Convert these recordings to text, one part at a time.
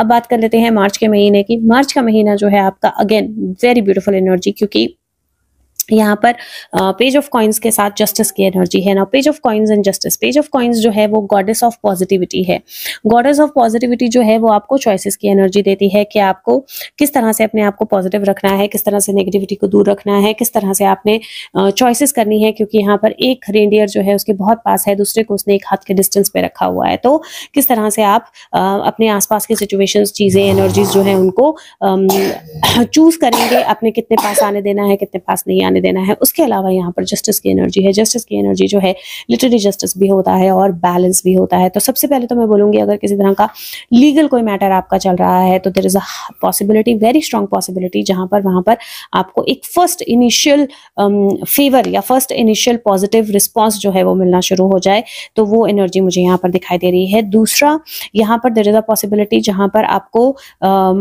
अब बात कर लेते हैं मार्च के महीने की मार्च का महीना जो है आपका अगेन वेरी ब्यूटीफुल एनर्जी क्योंकि यहाँ पर पेज ऑफ कॉइन्स के साथ जस्टिस की एनर्जी है ना page of coins and justice page of coins जो है वो गॉडेस ऑफ पॉजिटिविटी है गॉडेस ऑफ पॉजिटिविटी जो है वो आपको चॉइसेस की एनर्जी देती है कि आपको किस तरह से अपने आप को पॉजिटिव रखना है किस तरह से नेगेटिविटी को दूर रखना है किस तरह से आपने चॉइसिस करनी है क्योंकि यहाँ पर एक रेंडियर जो है उसके बहुत पास है दूसरे को उसने एक हाथ के डिस्टेंस पे रखा हुआ है तो किस तरह से आप अपने आसपास की सिचुएशन चीज़ें एनर्जीज जो है उनको चूज करेंगे अपने कितने पास आने देना है कितने पास नहीं आने होने देना है उसके अलावा यहाँ पर जस्टिस की एनर्जी है जस्टिस की एनर्जी जो है लिटरी जस्टिस भी होता है और बैलेंस भी होता है तो सबसे पहले तो मैं बोलूंगी अगर किसी तरह का लीगल कोई मैटर आपका चल रहा है तो there is a possibility very strong possibility जहां पर वहां पर आपको एक फर्स्ट इनिशियल फेवर या फर्स्ट इनिशियल पॉजिटिव रिस्पॉन्स जो है वो मिलना शुरू हो जाए तो वो एनर्जी मुझे यहाँ पर दिखाई दे रही है दूसरा यहाँ पर देर इज़ अ पॉसिबिलिटी जहां पर आपको um,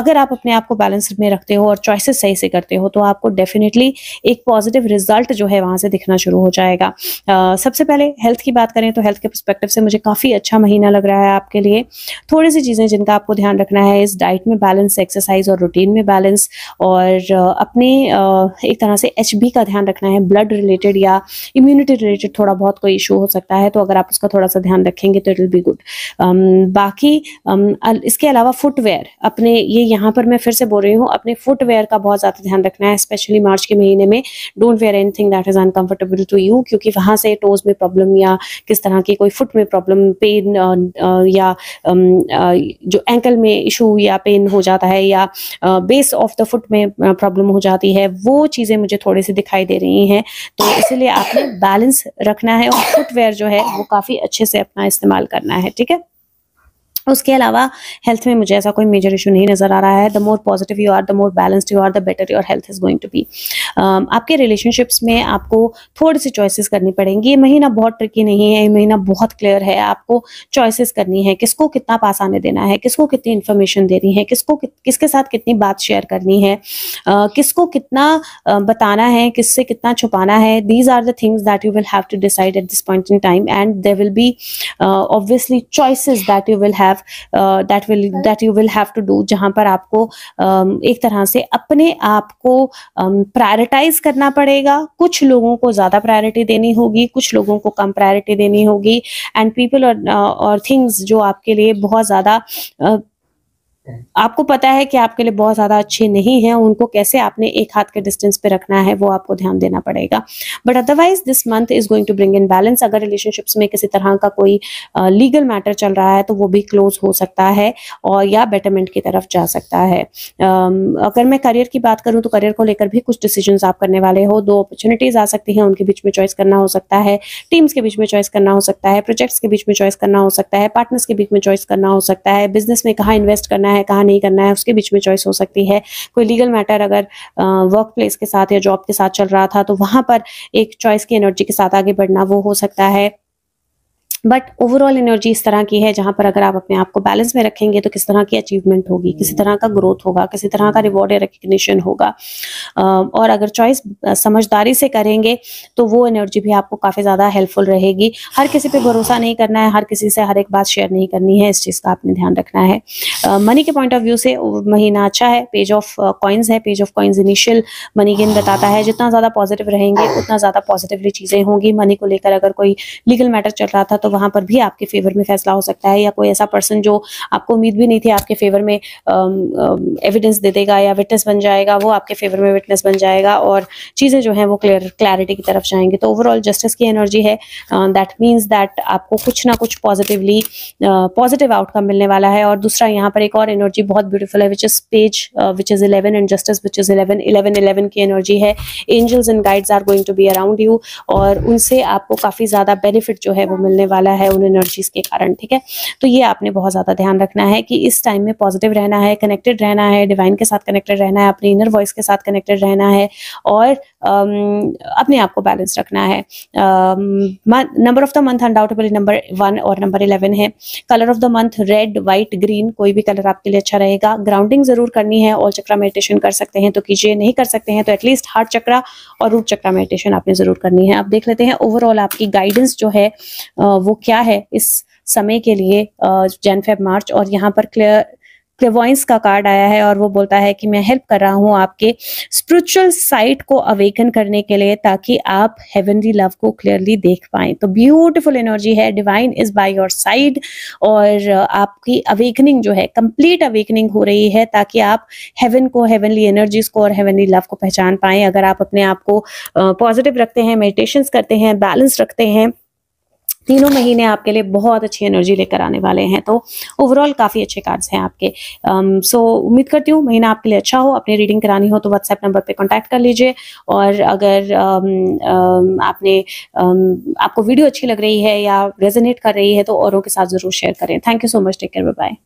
अगर आप अपने आप को बैलेंस में रखते हो और चॉइसेस सही से करते हो तो आपको डेफिनेटली एक पॉजिटिव रिजल्ट जो है वहां से दिखना शुरू हो जाएगा आ, सबसे पहले हेल्थ की बात करें तो हेल्थ के परस्पेक्टिव से मुझे काफ़ी अच्छा महीना लग रहा है आपके लिए थोड़ी सी चीज़ें जिनका आपको ध्यान रखना है इस डाइट में बैलेंस एक्सरसाइज और रूटीन में बैलेंस और अपने एक तरह से एच का ध्यान रखना है ब्लड रिलेटेड या इम्यूनिटी रिलेटेड थोड़ा बहुत कोई इशू हो सकता है तो अगर आप उसका थोड़ा सा ध्यान रखेंगे तो इट विल बी गुड बाकी um, इसके अलावा फुटवेयर अपने ये यहाँ पर मैं फिर से बोल रही हूँ अपने फुटवेयर का बहुत ज़्यादा ध्यान रखना है स्पेशली मार्च के महीने महीने में don't wear anything that is uncomfortable to you क्योंकि वहां से टोज में प्रॉब्लम या किस तरह की कोई फुट में प्रॉब्लम पेन या जो एंकल में इशू या पेन हो जाता है या बेस ऑफ द फुट में प्रॉब्लम हो जाती है वो चीज़ें मुझे थोड़े से दिखाई दे रही हैं तो इसीलिए आपने बैलेंस रखना है और फुटवेयर जो है वो काफ़ी अच्छे से अपना इस्तेमाल करना है ठीक है उसके अलावा हेल्थ में मुझे ऐसा कोई मेजर इशू नहीं नज़र आ रहा है the more positive you are the more balanced you are the better your health is going to be आपके रिलेशनशिप्स में आपको थोड़ी सी चॉइसेस करनी पड़ेंगी ये महीना बहुत ट्रिकी नहीं है ये महीना बहुत क्लियर है आपको चॉइसेस करनी है किसको कितना पास आने देना है किसको कितनी इन्फॉर्मेशन देनी है किसको कि, किसके साथ कितनी बात शेयर करनी है uh, किसको कितना uh, बताना है किससे कितना छुपाना है these are the things that you will have to decide at this point in time and they will be obviously choices that you will have have that will that you will have to do जहाँ पर आपको um, एक तरह से अपने आप को prioritise um, करना पड़ेगा कुछ लोगों को ज़्यादा प्रायोरिटी देनी होगी कुछ लोगों को कम प्रायोरिटी देनी होगी एंड पीपल और थिंग्स जो आपके लिए बहुत ज़्यादा uh, आपको पता है कि आपके लिए बहुत ज़्यादा अच्छे नहीं हैं उनको कैसे आपने एक हाथ के डिस्टेंस पे रखना है वो आपको ध्यान देना पड़ेगा but otherwise this month is going to bring in balance अगर रिलेशनशिप्स में किसी तरह का कोई लीगल uh, मैटर चल रहा है तो वो भी क्लोज हो सकता है और या बेटरमेंट की तरफ जा सकता है um, अगर मैं करियर की बात करूँ तो करियर को लेकर भी कुछ डिसीजन आप करने वाले हो दो अपॉर्चुनिटीज आ सकती है उनके बीच में चॉइस करना हो सकता है टीम्स के बीच में चॉइस करना हो सकता है प्रोजेक्ट्स के बीच में चॉइस करना हो सकता है पार्टनर्स के बीच में चॉइस करना हो सकता है बिजनेस में कहाँ इन्वेस्ट करना है है कहाँ नहीं करना है उसके बीच में चॉइस हो सकती है कोई लीगल मैटर अगर वर्क प्लेस के साथ या जॉब के साथ चल रहा था तो वहाँ पर एक चॉइस की एनर्जी के साथ आगे बढ़ना वो हो सकता है बट ओवरऑल एनर्जी इस तरह की है जहां पर अगर आप अपने आप को बैलेंस में रखेंगे तो किस तरह की अचीवमेंट होगी किसी hmm. तरह का ग्रोथ होगा किसी तरह का रिवॉर्ड या रिकग्निशन होगा और अगर चॉइस समझदारी से करेंगे तो वो एनर्जी भी आपको काफ़ी ज़्यादा हेल्पफुल रहेगी हर किसी पर भरोसा नहीं करना है हर किसी से हर एक बात शेयर नहीं करनी है इस चीज़ का आपने ध्यान रखना है मनी के पॉइंट ऑफ व्यू से महीना अच्छा है पेज ऑफ कॉइन्स है page of coins initial money gain बताता है जितना ज़्यादा पॉजिटिव रहेंगे उतना ज़्यादा पॉजिटिवली चीज़ें होंगी मनी को लेकर अगर कोई लीगल मैटर चल रहा था तो वहां पर भी आपके फेवर में फैसला हो सकता है या कोई ऐसा पर्सन जो आपको उम्मीद भी नहीं थी आपके फेवर में एविडेंस दे देगा या विटनेस बन जाएगा वो आपके फेवर में विटनेस बन जाएगा और चीज़ें जो है वो क्लियर क्लैरिटी की तरफ जाएंगे तो ओवरऑल जस्टिस की एनर्जी है दैट मीन्स दैट आपको कुछ ना कुछ पॉजिटिवली पॉजिटिव आउटकम मिलने वाला है और दूसरा यहाँ पर एक और एनर्जी बहुत ब्यूटीफुल है which is page which is eleven and justice which is eleven eleven eleven की एनर्जी है angels and guides are going to be around you और उनसे आपको काफ़ी ज़्यादा बेनिफिट जो है वो मिलने वाला वाला है उन एनर्जीज के कारण ठीक है तो ये आपने बहुत ज़्यादा ध्यान रखना है कि इस टाइम में पॉजिटिव रहना है कनेक्टेड रहना है डिवाइन के साथ कनेक्टेड रहना है अपनी इनर वॉइस के साथ कनेक्टेड रहना है और um, अपने आप को बैलेंस रखना है number of the month undoubtably number one और नंबर इलेवन है colour of the month red white green कोई भी कलर आपके लिए अच्छा रहेगा ग्राउंडिंग जरूर करनी है और चक्रा मेडिटेशन कर सकते हैं तो कीजिए नहीं कर सकते हैं तो एटलीस्ट हार्ट चक्रा और रूट चक्रा मेडिटेशन आपने जरूर करनी है आप देख लेते हैं ओवरऑल आपकी गाइडेंस जो है वो क्या है इस समय के लिए जैन फेब मार्च और यहाँ पर क्लियर क्लेवॉइंस का कार्ड आया है और वो बोलता है कि मैं हेल्प कर रहा हूँ आपके स्पिरिचुअल साइट को अवेकन करने के लिए ताकि आप हेवनली लव को क्लियरली देख पाए तो ब्यूटीफुल एनर्जी है divine is by your side और आपकी अवेकनिंग जो है कंप्लीट अवेकनिंग हो रही है ताकि आप हेवन को हेवनली एनर्जीज को और हेवनली लव को पहचान पाए अगर आप अपने आप को पॉजिटिव रखते हैं मेडिटेशन करते हैं बैलेंस रखते हैं तीनों महीने आपके लिए बहुत अच्छी एनर्जी लेकर आने वाले हैं तो ओवरऑल काफ़ी अच्छे कार्ड्स हैं आपके सो um, so, उम्मीद करती हूँ महीना आपके लिए अच्छा हो अपनी रीडिंग करानी हो तो व्हाट्सएप नंबर पे कांटेक्ट कर लीजिए और अगर um, um, आपने um, आपको वीडियो अच्छी लग रही है या रेजोनेट कर रही है तो औरों के साथ ज़रूर शेयर करें thank you so much take care bye